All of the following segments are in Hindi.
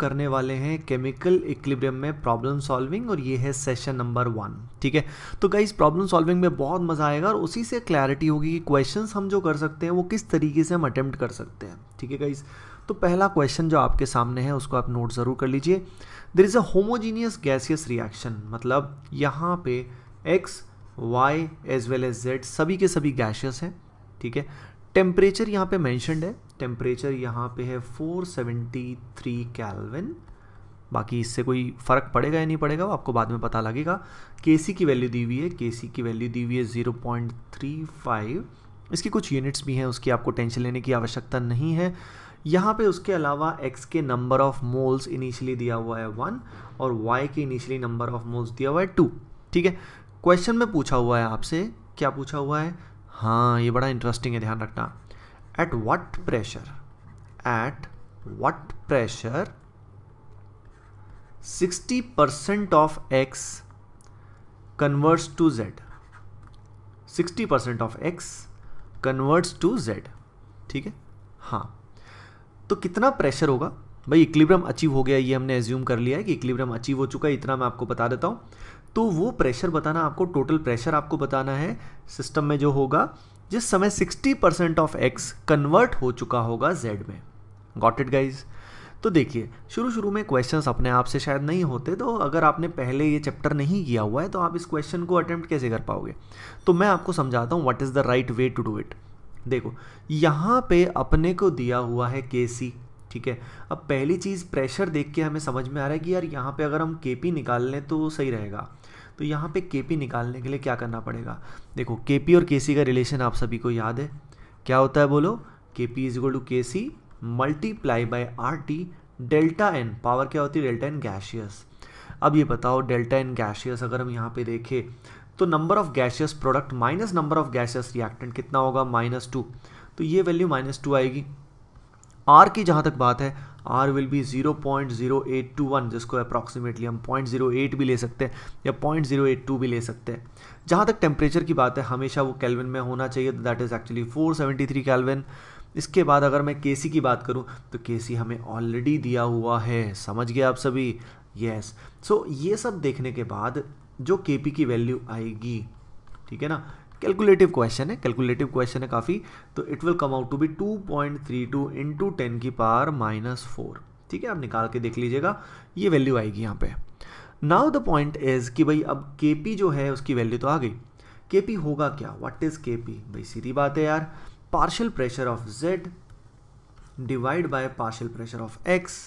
करने वाले हैं केमिकल इक्लिब्रियम में प्रॉब्लम सॉल्विंग और ये है सेशन नंबर वन ठीक है तो गाइज प्रॉब्लम सॉल्विंग में बहुत मजा आएगा और उसी से क्लैरिटी होगी कि क्वेश्चन हम जो कर सकते हैं वो किस तरीके से हम अटेम्प्ट कर सकते हैं ठीक है गाइज तो पहला क्वेश्चन जो आपके सामने है उसको आप नोट ज़रूर कर लीजिए there is a homogeneous gaseous reaction मतलब यहाँ पे X Y as well as Z सभी के सभी गैशियस हैं ठीक है टेम्परेचर यहाँ पे मैंशनड है टेम्परेचर यहाँ पे है 473 कैलविन बाकी इससे कोई फ़र्क पड़ेगा या नहीं पड़ेगा वो आपको बाद में पता लगेगा के की वैल्यू दी हुई है के की वैल्यू दी हुई है ज़ीरो पॉइंट थ्री फाइव इसकी कुछ यूनिट्स भी हैं उसकी आपको टेंशन लेने की आवश्यकता नहीं है यहाँ पे उसके अलावा x के नंबर ऑफ मोल्स इनिशियली दिया हुआ है वन और y के इनिशियली नंबर ऑफ मोल्स दिया हुआ है टू ठीक है क्वेश्चन में पूछा हुआ है आपसे क्या पूछा हुआ है हाँ ये बड़ा इंटरेस्टिंग है ध्यान रखना at what pressure at what pressure 60% of x converts to z 60% of x converts to z ठीक है हाँ तो कितना प्रेशर होगा भाई इक्लिब्रम अचीव हो गया ये हमने एज्यूम कर लिया है कि इक्लिब्रम अचीव हो चुका है इतना मैं आपको बता देता हूँ तो वो प्रेशर बताना आपको टोटल प्रेशर आपको बताना है सिस्टम में जो होगा जिस समय 60 परसेंट ऑफ एक्स कन्वर्ट हो चुका होगा जेड में गॉट इट गाइज तो देखिए शुरू शुरू में क्वेश्चंस अपने आप से शायद नहीं होते तो अगर आपने पहले ये चैप्टर नहीं किया हुआ है तो आप इस क्वेश्चन को अटैम्प्ट कैसे कर पाओगे तो मैं आपको समझाता हूँ what is the right way to do it देखो यहाँ पे अपने को दिया हुआ है के सी ठीक है अब पहली चीज़ प्रेशर देख के हमें समझ में आ रहा है कि यार यहाँ पे अगर हम के पी निकाल लें तो सही रहेगा तो यहाँ पे के पी निकालने के लिए क्या करना पड़ेगा देखो के पी और के सी का रिलेशन आप सभी को याद है क्या होता है बोलो के P is equal to K C multiply by R T delta N power क्या होती है डेल्टा एन गैशियस अब ये बताओ डेल्टा एन गैशियस अगर हम यहाँ पे देखें तो number of gaseous product minus number of gaseous reactant कितना होगा माइनस टू तो ये वैल्यू माइनस टू आएगी आर की जहाँ तक बात है R will be zero point zero eight two one जिसको अप्रॉक्सीमेटली हम पॉइंट जीरो एट भी ले सकते हैं या पॉइंट जीरो एट टू भी ले सकते हैं जहाँ तक टेम्परेचर की बात है हमेशा वो कैलविन में होना चाहिए that is actually four seventy three kelvin इसके बाद अगर मैं के की बात करूँ तो के हमें ऑलरेडी दिया हुआ है समझ गए आप सभी यस yes. सो so, ये सब देखने के बाद जो के की वैल्यू आएगी ठीक है ना कैलकुलेटिव क्वेश्चन है कैलकुलेटिव क्वेश्चन है काफ़ी तो it will come out to be two point three two into ten की पावर माइनस फोर ठीक है आप निकाल के देख लीजिएगा ये वैल्यू आएगी यहाँ पे नाउ द पॉइंट इज कि भाई अब के जो है उसकी वैल्यू तो आ गई के होगा क्या वट इज के भाई सीधी बात है यार partial pressure of Z divide by partial pressure of X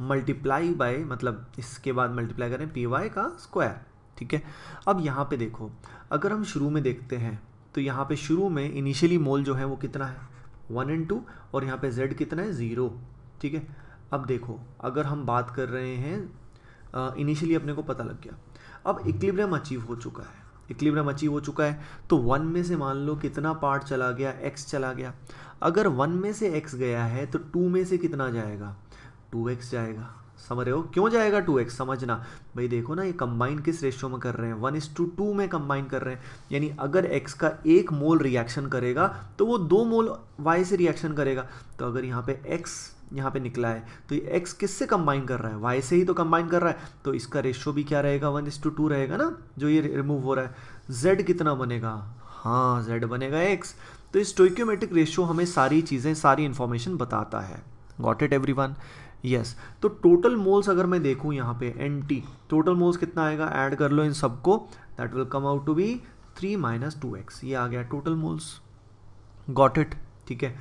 multiply by मतलब इसके बाद मल्टीप्लाई करें पी वाई का स्क्वायर ठीक है अब यहाँ पे देखो अगर हम शुरू में देखते हैं तो यहाँ पे शुरू में इनिशियली मोल जो है वो कितना है वन एंड टू और यहाँ पे जेड कितना है ज़ीरो ठीक है अब देखो अगर हम बात कर रहे हैं इनिशियली अपने को पता लग गया अब इक्लिब्रियम अचीव हो चुका है इक्लिब्रियम अचीव हो चुका है तो वन में से मान लो कितना पार्ट चला गया एक्स चला गया अगर वन में से एक्स गया है तो टू में से कितना जाएगा टू एक्स जाएगा समझ रहे हो क्यों जाएगा टू एक्स समझना भाई देखो ना ये कंबाइन किस रेशियो में कर रहे हैं one is to two two combine कर रहे हैं यानी अगर एक्स का एक मोल रिएक्शन करेगा तो वो दो मोल वाई से रिएक्शन करेगा तो अगर यहाँ पे एक्स यहाँ पे निकला है तो ये एक्स किससे कंबाइन कर रहा है वाई से ही तो कंबाइन कर रहा है तो इसका रेशियो भी क्या रहेगा वन इज टू टू रहेगा ना जो ये रिमूव हो रहा है जेड कितना बनेगा हाँ जेड बनेगा एक्स तो इस स्टोइक्योमेट्रिक रेशियो हमें सारी चीज़ें सारी इन्फॉर्मेशन बताता है got it everyone yes yes. तो टोटल मोल्स अगर मैं देखूँ यहाँ पे एन टी टोटल मोल्स कितना आएगा ऐड कर लो इन सबको that will come out to be three minus two X ये आ गया टोटल मोल्स गॉट इट ठीक है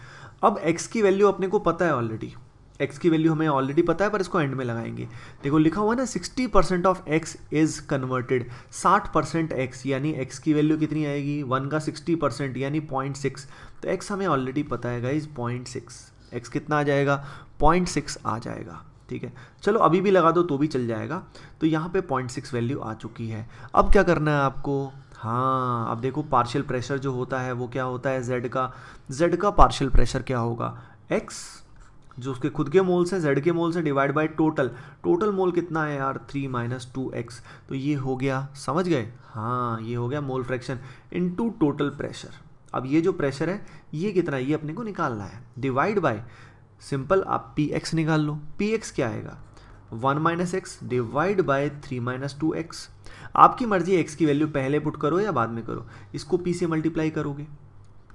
अब एक्स की वैल्यू अपने को पता है ऑलरेडी एक्स की वैल्यू हमें ऑलरेडी पता है पर इसको एंड में लगाएंगे देखो लिखा हुआ ना sixty percent of X is converted साठ परसेंट एक्स यानी एक्स की वैल्यू कितनी आएगी वन का सिक्सटी परसेंट यानी पॉइंट सिक्स तो एक्स हमें ऑलरेडी पता है गाइज पॉइंट सिक्स एक्स कितना आ जाएगा पॉइंट सिक्स आ जाएगा ठीक है चलो अभी भी लगा दो तो भी चल जाएगा तो यहाँ पे पॉइंट सिक्स वैल्यू आ चुकी है अब क्या करना है आपको हाँ अब देखो पार्शियल प्रेशर जो होता है वो क्या होता है जेड का जेड का पार्शियल प्रेशर क्या होगा एक्स जो उसके खुद के मोल से जेड के मोल से divide by total total mole कितना है यार थ्री माइनस टू एक्स तो ये हो गया समझ गए हाँ ये हो गया mole fraction into total pressure अब ये जो प्रेशर है ये कितना है ये अपने को निकालना है डिवाइड बाय सिंपल आप पी एक्स निकाल लो पी एक्स क्या आएगा one minus X divide by three minus two X आपकी मर्जी एक्स की वैल्यू पहले पुट करो या बाद में करो इसको पी से मल्टीप्लाई करोगे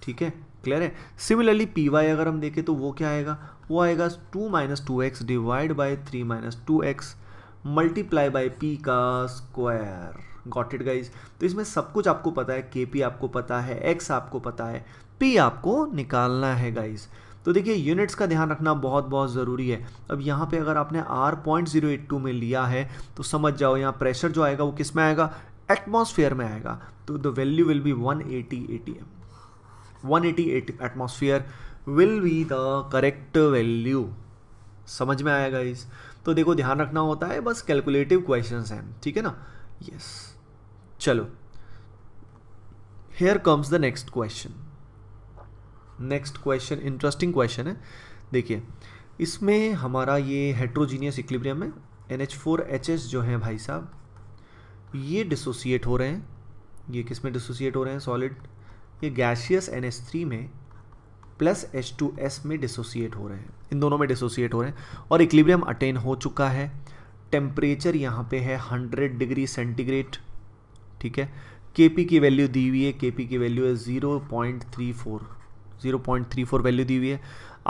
ठीक है क्लियर है सिमिलरली पी वाई अगर हम देखें तो वो क्या आएगा वो आएगा two minus two X divide by three minus two X multiply by P का स्क्वायर गॉट इट गाइज तो इसमें सब कुछ आपको पता है के पी आपको पता है एक्स आपको पता है पी आपको निकालना है गाइज़ तो देखिए यूनिट्स का ध्यान रखना बहुत बहुत ज़रूरी है अब यहाँ पे अगर आपने R point zero eight two में लिया है तो समझ जाओ यहाँ प्रेशर जो आएगा वो किस में आएगा एटमॉस्फेयर में आएगा तो the value will be one at M one at at atmosphere will be the correct value समझ में आएगा इस तो देखो ध्यान रखना होता है बस कैलकुलेटिव क्वेश्चन हैं ठीक है ना यस yes. चलो here comes the next question next question interesting question है देखिए इसमें हमारा ये हेट्रोजीनियस इक्लिब्रियम है N H four H S जो है भाई साहब ये डिसोसिएट हो रहे हैं ये किस में डिसोसिएट हो रहे हैं सॉलिड ये गैशियस एन एच थ्री में प्लस एच टू एस में डिसोसिएट हो रहे हैं इन दोनों में डिसोसिएट हो रहे हैं और इक्लिब्रियम अटेन हो चुका है टेम्परेचर यहाँ पे है 100 डिग्री सेंटीग्रेड ठीक है के पी की वैल्यू दी हुई है के पी की वैल्यू है zero point three four zero point three four value दी हुई है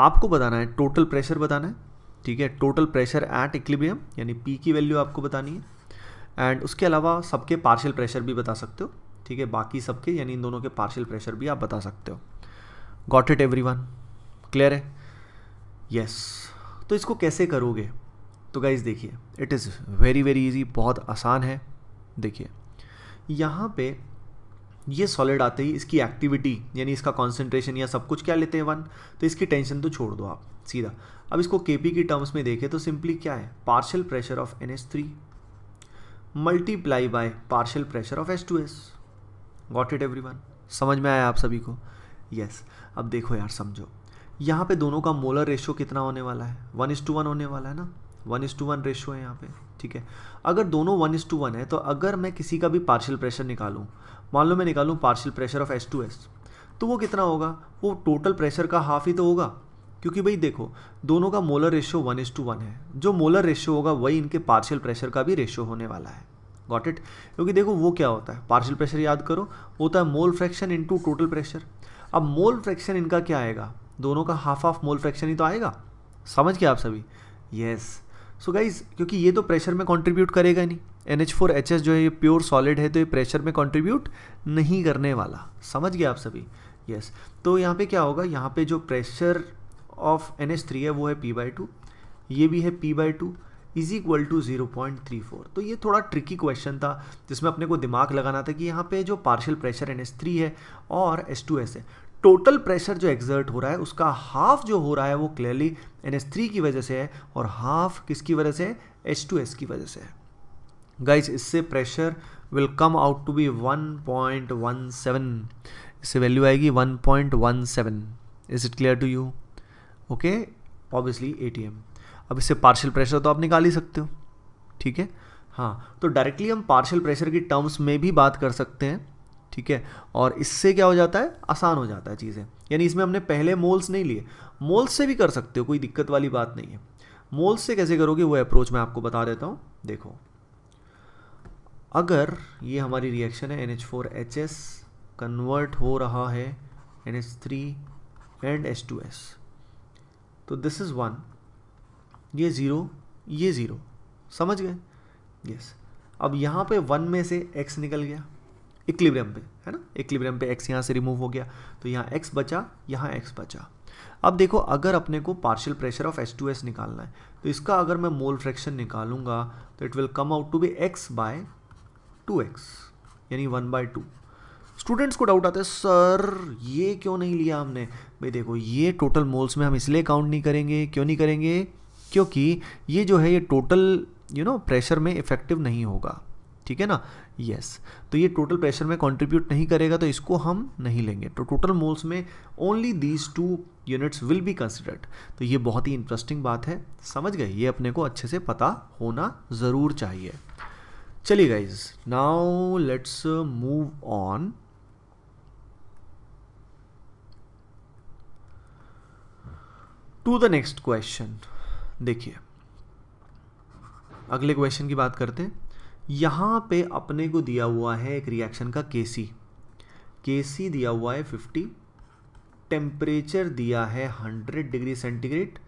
आपको बताना है टोटल प्रेशर बताना है ठीक है टोटल प्रेशर एट इक्लिबियम यानी पी की वैल्यू आपको बतानी है एंड उसके अलावा सबके पार्शियल प्रेशर भी बता सकते हो ठीक है बाकी सबके यानी इन दोनों के पार्शियल प्रेशर भी आप बता सकते हो गॉट इट एवरी क्लियर है यस yes. तो इसको कैसे करोगे तो गाइज देखिए it is very very easy बहुत आसान है देखिए यहाँ पे ये सॉलिड आते ही इसकी एक्टिविटी यानी इसका कॉन्सेंट्रेशन या सब कुछ क्या लेते हैं वन तो इसकी टेंशन तो छोड़ दो आप सीधा अब इसको के की टर्म्स में देखें तो सिंपली क्या है partial pressure of N S three multiply by partial pressure of S two S got it everyone समझ में आया आप सभी को यस yes. अब देखो यार समझो यहाँ पे दोनों का मोलर रेशियो कितना होने वाला है वन इज टू वन होने वाला है ना one is to one ratio है यहाँ पे ठीक है अगर दोनों वन इज़ टू वन है तो अगर मैं किसी का भी पार्शियल प्रेशर निकालू मान लो मैं निकालू partial pressure of S two S तो वो कितना होगा वो टोटल प्रेशर का हाफ ही तो होगा क्योंकि भाई देखो दोनों का molar ratio one is to one है जो मोलर रेशियो होगा वही इनके पार्शियल प्रेशर का भी रेशियो होने वाला है गॉट इट क्योंकि देखो वो क्या होता है पार्शियल प्रेशर याद करो होता है mole fraction into total pressure अब मोल फ्रैक्शन इनका क्या आएगा दोनों का हाफ ऑफ मोल फ्रैक्शन ही तो आएगा समझ गए आप सभी यस yes. सो गाइज क्योंकि ये तो प्रेशर में कंट्रीब्यूट करेगा नहीं N H four H S जो है ये प्योर सॉलिड है तो ये प्रेशर में कंट्रीब्यूट नहीं करने वाला समझ गया आप सभी यस yes. तो यहाँ पे क्या होगा यहाँ पे जो pressure of N H three है वो है पी बाई टू ये भी है P by two is equal to zero point three four तो ये थोड़ा ट्रिकी क्वेश्चन था जिसमें अपने को दिमाग लगाना था कि यहाँ पे जो partial pressure N S three है और एस टू एस है टोटल प्रेशर जो एग्जर्ट हो रहा है उसका हाफ जो हो रहा है वो क्लियरली एन एस थ्री की वजह से है और हाफ किसकी वजह से है एच टू एस की वजह से है गाइज इससे pressure will come out to be 1.17 इससे वैल्यू आएगी 1.17 is it clear to you okay obviously um अब इससे पार्शियल प्रेशर तो आप निकाल ही सकते हो ठीक है हाँ तो डायरेक्टली हम पार्शियल प्रेशर की टर्म्स में भी बात कर सकते हैं ठीक है और इससे क्या हो जाता है आसान हो जाता है चीज़ें यानी इसमें हमने पहले मोल्स नहीं लिए मोल्स से भी कर सकते हो कोई दिक्कत वाली बात नहीं है मोल्स से कैसे करोगे वो अप्रोच मैं आपको बता देता हूँ देखो अगर ये हमारी रिएक्शन है N H four H S convert हो रहा है NH3 three and H two S तो दिस इज़ वन ये ज़ीरो ये ज़ीरो समझ गए यस yes. अब यहाँ पे वन में से एक्स निकल गया इक्लिब्रियम पे है ना इक्लिब्रियम पे एक्स यहाँ से रिमूव हो गया तो यहाँ एक्स बचा यहाँ एक्स बचा अब देखो अगर अपने को partial pressure of H two S निकालना है तो इसका अगर मैं मोल फ्रैक्शन निकालूंगा तो it will come out to be X by two X यानी वन बाय टू स्टूडेंट्स को डाउट आता है सर ये क्यों नहीं लिया हमने भाई देखो ये टोटल मोल्स में हम इसलिए काउंट नहीं करेंगे क्यों नहीं करेंगे क्योंकि ये जो है ये टोटल यू नो प्रेशर में इफेक्टिव नहीं होगा ठीक है ना यस yes. तो ये टोटल प्रेशर में कंट्रीब्यूट नहीं करेगा तो इसको हम नहीं लेंगे तो टोटल मोल्स में only these two units will be considered तो ये बहुत ही इंटरेस्टिंग बात है समझ गए ये अपने को अच्छे से पता होना ज़रूर चाहिए चलिए guys now let's move on to the next question देखिए अगले क्वेश्चन की बात करते हैं यहाँ पे अपने को दिया हुआ है एक रिएक्शन का के सी के सी दिया हुआ है फिफ्टी टेम्परेचर दिया है हंड्रेड डिग्री सेंटीग्रेड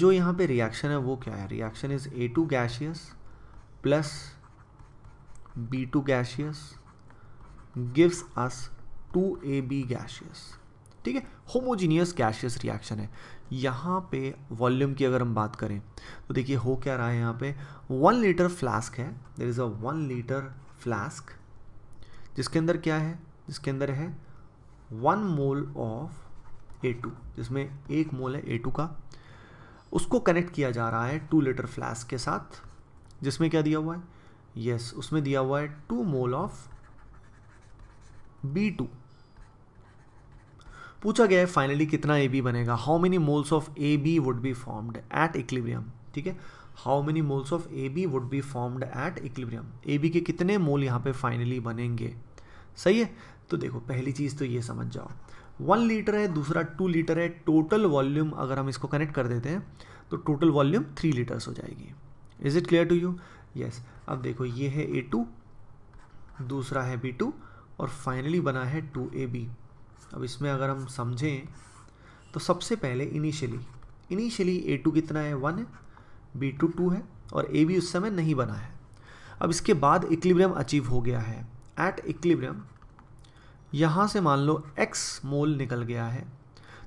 जो यहाँ पे रिएक्शन है वो क्या है reaction is A two gaseous plus B two gaseous gives us two A B gaseous ठीक है होमोजीनियस गैशियस रिएक्शन है यहाँ पे वॉल्यूम की अगर हम बात करें तो देखिए हो क्या रहा है यहाँ पे वन लीटर फ्लास्क है there is a one litre flask जिसके अंदर क्या है जिसके अंदर है one mole of A two जिसमें एक मोल है ए टू का उसको कनेक्ट किया जा रहा है टू लीटर फ्लास्क के साथ जिसमें क्या दिया हुआ है यस yes, उसमें दिया हुआ है two mole of B two पूछा गया है फाइनली कितना ए बी बनेगा how many moles of A B would be formed at equilibrium ठीक है how many moles of A B would be formed at equilibrium A B के कितने मोल यहाँ पे फाइनली बनेंगे सही है तो देखो पहली चीज़ तो ये समझ जाओ वन लीटर है दूसरा टू लीटर है टोटल वॉल्यूम अगर हम इसको कनेक्ट कर देते हैं तो टोटल वॉल्यूम थ्री लीटर्स हो जाएगी is it clear to you yes अब देखो ये है ए टू दूसरा है बी टू और फाइनली बना है टू ए बी अब इसमें अगर हम समझें तो सबसे पहले इनिशियली इनिशियली ए टू कितना है वन है बी टू टू है और ए भी उस समय नहीं बना है अब इसके बाद इक्लिब्रियम अचीव हो गया है एट इक्लिब्रियम यहाँ से मान लो एक्स मोल निकल गया है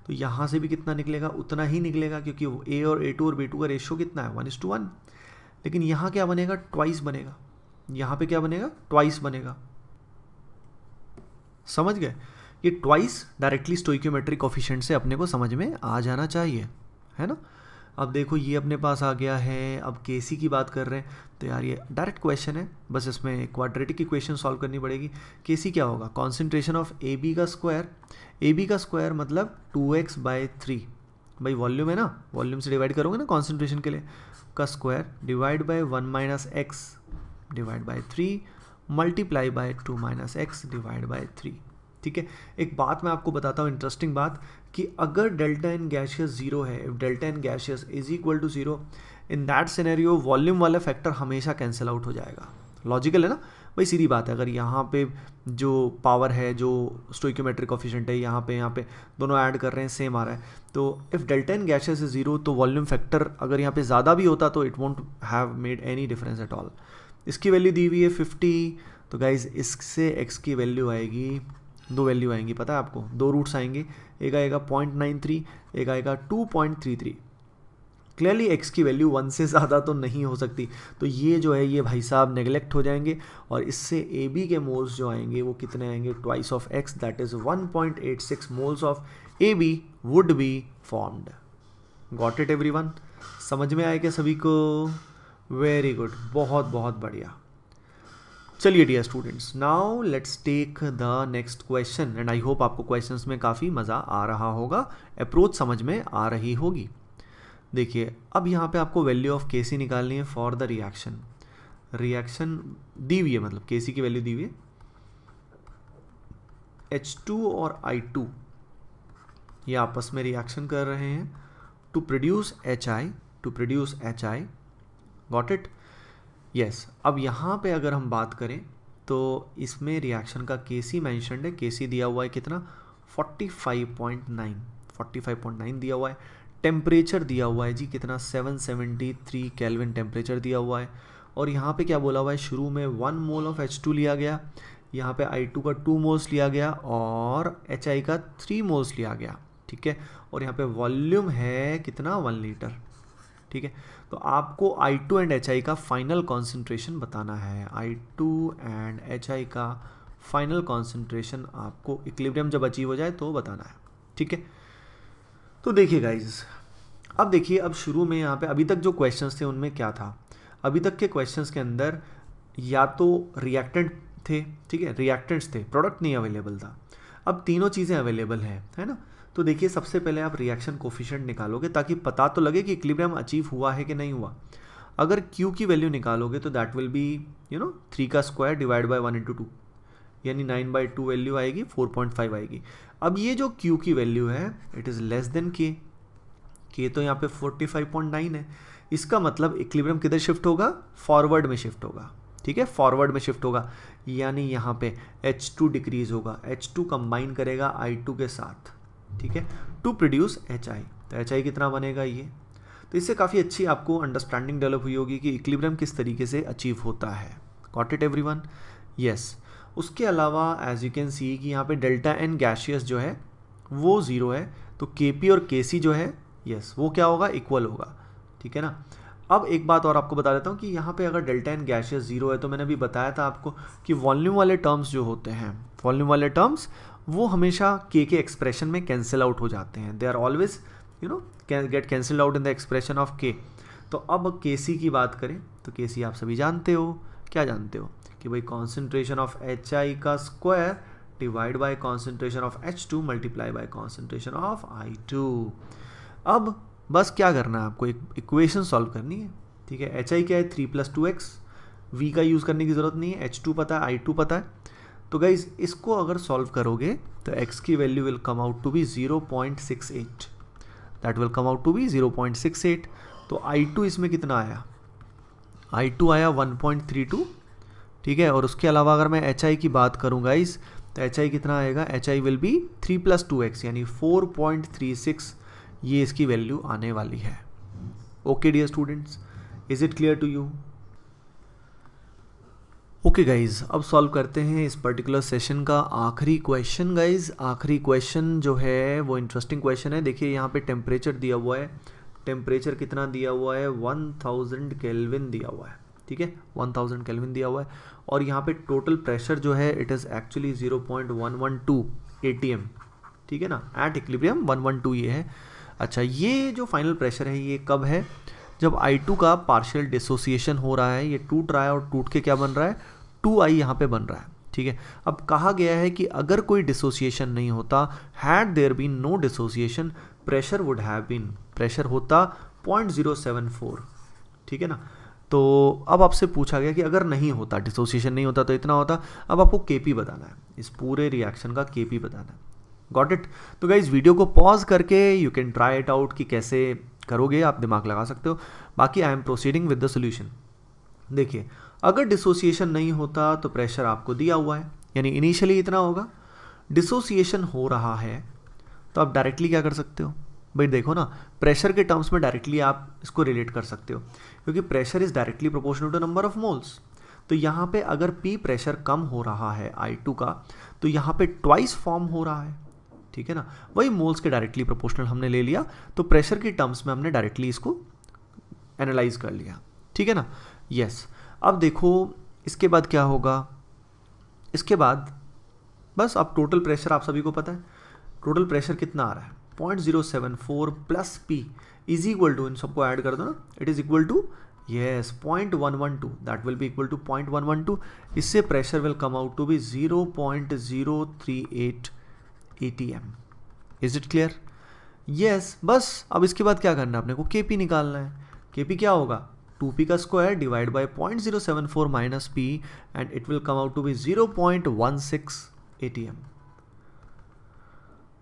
तो यहाँ से भी कितना निकलेगा उतना ही निकलेगा क्योंकि वो ए और ए टू और बी टू का रेशियो कितना है वन इस टू वन लेकिन यहाँ क्या बनेगा ट्वाइस बनेगा यहाँ पे क्या बनेगा ट्वाइस बनेगा समझ गए ये ट्वाइस डायरेक्टली स्टोइक्योमेट्रिक ऑफिशेंट से अपने को समझ में आ जाना चाहिए है ना अब देखो ये अपने पास आ गया है अब के सी की बात कर रहे हैं तो यार ये डायरेक्ट क्वेश्चन है बस इसमें क्वाड्रेटिक इक्वेशन सॉल्व करनी पड़ेगी के सी क्या होगा कॉन्सेंट्रेशन ऑफ ए बी का स्क्वायर ए बी का स्क्वायर मतलब टू एक्स बाय थ्री भाई वॉल्यूम है ना वॉल्यूम से डिवाइड करोगे ना कॉन्सेंट्रेशन के लिए का square divide by one minus X divide by three multiply by two minus X divide by three ठीक है एक बात मैं आपको बताता हूँ इंटरेस्टिंग बात कि अगर डेल्टा इन गैशियस जीरो है if delta n gaseous is equal to zero in that scenario volume वाला फैक्टर हमेशा कैंसिल आउट हो जाएगा लॉजिकल है ना भाई सीधी बात है अगर यहाँ पे जो पावर है जो स्टोक्योमेट्रिक ऑफिशेंट है यहाँ पे यहाँ पे दोनों ऐड कर रहे हैं सेम आ रहा है तो if delta n gases is zero तो वॉल्यूम फैक्टर अगर यहाँ पे ज़्यादा भी होता तो it won't have made any difference at all इसकी वैल्यू दी हुई है फिफ्टी तो गाइज इससे एक्स की वैल्यू आएगी दो वैल्यू आएंगी पता है आपको दो रूट्स आएंगे एक आएगा पॉइंट नाइन थ्री एक आएगा two point three three clearly X की वैल्यू वन से ज़्यादा तो नहीं हो सकती तो ये जो है ये भाई साहब नेगलेक्ट हो जाएंगे और इससे ए बी के मोल्स जो आएंगे वो कितने आएंगे twice of X that is one point eight six moles of A B would be formed got it one समझ में आए क्या सभी को वेरी गुड बहुत बहुत बढ़िया चलिए dear students now let's take the next question and I hope आपको क्वेश्चंस में काफ़ी मज़ा आ रहा होगा अप्रोच समझ में आ रही होगी देखिए अब यहाँ पे आपको वैल्यू ऑफ के सी निकालनी है फॉर द रिएक्शन रिएक्शन दी हुई है मतलब के सी की वैल्यू दी हुई है एच टू और आई टू ये आपस में रिएक्शन कर रहे हैं to produce H I to produce H I got it yes yes, अब यहाँ पे अगर हम बात करें तो इसमें रिएक्शन का के सी मैंशनड है के सी दिया हुआ है कितना 45.9 45.9 दिया हुआ है टेम्परेचर दिया हुआ है जी कितना 773 कैलविन टेम्परेचर दिया हुआ है और यहाँ पे क्या बोला हुआ है शुरू में one mole of H two लिया गया यहाँ पे आई टू का टू मोल्स लिया गया और एच आई का थ्री मोल्स लिया गया ठीक है और यहाँ पे वॉल्यूम है कितना वन लीटर ठीक है तो आपको I two and H I का फाइनल कॉन्सेंट्रेशन बताना है I two and H I का फाइनल कॉन्सेंट्रेशन आपको इक्लिब्रियम जब अचीव हो जाए तो बताना है ठीक है तो देखिए गाइज अब देखिए अब शुरू में यहाँ पे अभी तक जो क्वेश्चंस थे उनमें क्या था अभी तक के क्वेश्चंस के अंदर या तो रिएक्टेंट थे ठीक है रिएक्टेंट्स थे प्रोडक्ट नहीं अवेलेबल था अब तीनों चीज़ें अवेलेबल हैं है ना तो देखिए सबसे पहले आप रिएक्शन कोफिशेंट निकालोगे ताकि पता तो लगे कि इक्लिब्रियम अचीव हुआ है कि नहीं हुआ अगर Q की वैल्यू निकालोगे तो that will be you know three का square divide by one into two यानी नाइन बाई टू वैल्यू आएगी फोर पॉइंट फाइव आएगी अब ये जो Q की वैल्यू है इट इज़ लेस देन के के तो यहाँ पे फोर्टी फाइव पॉइंट नाइन है इसका मतलब इक्लिब्रियम किधर शिफ्ट होगा फॉरवर्ड में शिफ्ट होगा ठीक है फॉरवर्ड में शिफ्ट होगा यानी यहाँ पे H2 डिक्रीज होगा H2 कंबाइन करेगा I2 के साथ ठीक है टू प्रोड्यूस एच आई तो एच आई कितना बनेगा ये तो इससे काफ़ी अच्छी आपको अंडरस्टैंडिंग डेवलप हुई होगी कि इक्लिब्रियम किस तरीके से अचीव होता है got it everyone yes उसके अलावा एज यू कैन सी कि यहाँ पे डेल्टा एन गैशियस जो है वो ज़ीरो है तो के पी और के सी जो है यस वो क्या होगा इक्वल होगा ठीक है ना अब एक बात और आपको बता देता हूँ कि यहाँ पे अगर डेल्टा एन गैशियस ज़ीरो है तो मैंने अभी बताया था आपको कि वॉल्यूम वाले टर्म्स जो होते हैं वॉल्यूम वाले टर्म्स वो हमेशा के के एक्सप्रेशन में कैंसिल आउट हो जाते हैं they are always you know can get cancel out in the expression of K तो अब के सी की बात करें तो के सी आप सभी जानते हो क्या जानते हो कि भाई कॉन्सेंट्रेशन ऑफ एच आई का square divide by concentration of H two multiply by concentration of I two अब बस क्या करना है आपको एक इक्वेशन सॉल्व करनी है ठीक है एच आई क्या है three plus two X V का यूज़ करने की ज़रूरत नहीं है एच टू पता है आई टू पता है तो गाइज इसको अगर सॉल्व करोगे तो x की value will come out to be 0.68 that will come out to be 0.68 तो i2 इसमें कितना आया i2 आया 1.32 ठीक है और उसके अलावा अगर मैं hi की बात करूँ गाइज तो एच कितना आएगा H I will be three plus two X यानी फोर पॉइंट थ्री सिक्स ये इसकी वैल्यू आने वाली है okay dear students is it clear to you okay okay guys अब सॉल्व करते हैं इस पर्टिकुलर सेशन का आखिरी क्वेश्चन गाइज आखिरी क्वेश्चन जो है वो इंटरेस्टिंग क्वेश्चन है देखिए यहाँ पे टेम्परेचर दिया हुआ है टेम्परेचर कितना दिया हुआ है 1000 केलविन दिया हुआ है ठीक है 1000 केलविन दिया हुआ है और यहाँ पे टोटल प्रेशर जो है इट इज़ एक्चुअली 0.112 एम ठीक है ना एट इक्लिब्रियम टू ये है अच्छा ये जो फाइनल प्रेशर है ये कब है जब I2 का पार्शियल डिसोसिएशन हो रहा है ये टूट रहा है और टूट के क्या बन रहा है टू आई यहाँ पे बन रहा है ठीक है अब कहा गया है कि अगर कोई डिसोसिएशन नहीं होता had there been no dissociation pressure would have been pressure होता फोर ठीक है ना तो अब आपसे पूछा गया कि अगर नहीं होता डिसोसिएशन नहीं होता तो इतना होता अब आपको के बताना है इस पूरे रिएक्शन का के बताना है गॉट इट तो गाइज वीडियो को पॉज करके you can try it out कि कैसे करोगे आप दिमाग लगा सकते हो बाकी I am proceeding with the solution देखिए अगर डिसोसिएशन नहीं होता तो प्रेशर आपको दिया हुआ है यानी इनिशियली इतना होगा डिसोसिएशन हो रहा है तो आप डायरेक्टली क्या कर सकते हो भाई देखो ना प्रेशर के टर्म्स में डायरेक्टली आप इसको रिलेट कर सकते हो क्योंकि pressure is directly proportional to number of moles तो यहाँ पे अगर पी प्रेशर कम हो रहा है आई टू का तो यहाँ पे ट्वाइस फॉर्म हो रहा है ठीक है ना वही मोल्स के डायरेक्टली प्रोपोर्शनल हमने ले लिया तो प्रेशर के टर्म्स में हमने डायरेक्टली इसको एनालाइज कर लिया ठीक है ना यस yes. अब देखो इसके बाद क्या होगा इसके बाद बस अब टोटल प्रेशर आप सभी को पता है टोटल प्रेशर कितना आ रहा है point zero seven four plus P is equal to इन सबको ऐड कर दो ना it is equal to yes point one one two that will be equal to point one one two इससे pressure will come out to be zero point zero three eight A T M is it clear yes बस अब इसके बाद क्या करना है अपने को के पी निकालना है के पी क्या होगा टू पी का square divide by point zero seven four minus P and it will come out to be zero point one six A T M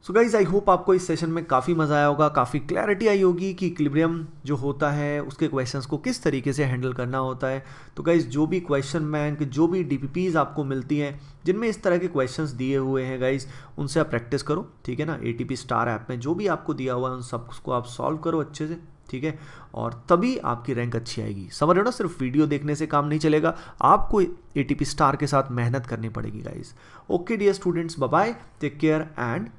so guys I hope आपको इस सेशन में काफ़ी मज़ा आया होगा काफ़ी क्लैरिटी आई होगी कि इक्लिब्रियम जो होता है उसके क्वेश्चंस को किस तरीके से हैंडल करना होता है तो गाइज जो भी क्वेश्चन बैंक जो भी डीपीपीज आपको मिलती हैं जिनमें इस तरह के क्वेश्चंस दिए हुए हैं गाइज उनसे आप प्रैक्टिस करो ठीक है ना ए स्टार ऐप में जो भी आपको दिया हुआ है उन सबको आप सॉल्व करो अच्छे से ठीक है और तभी आपकी रैंक अच्छी आएगी समझ रहे हो ना सिर्फ वीडियो देखने से काम नहीं चलेगा आपको ए स्टार के साथ मेहनत करनी पड़ेगी guys okay dear students bye take care and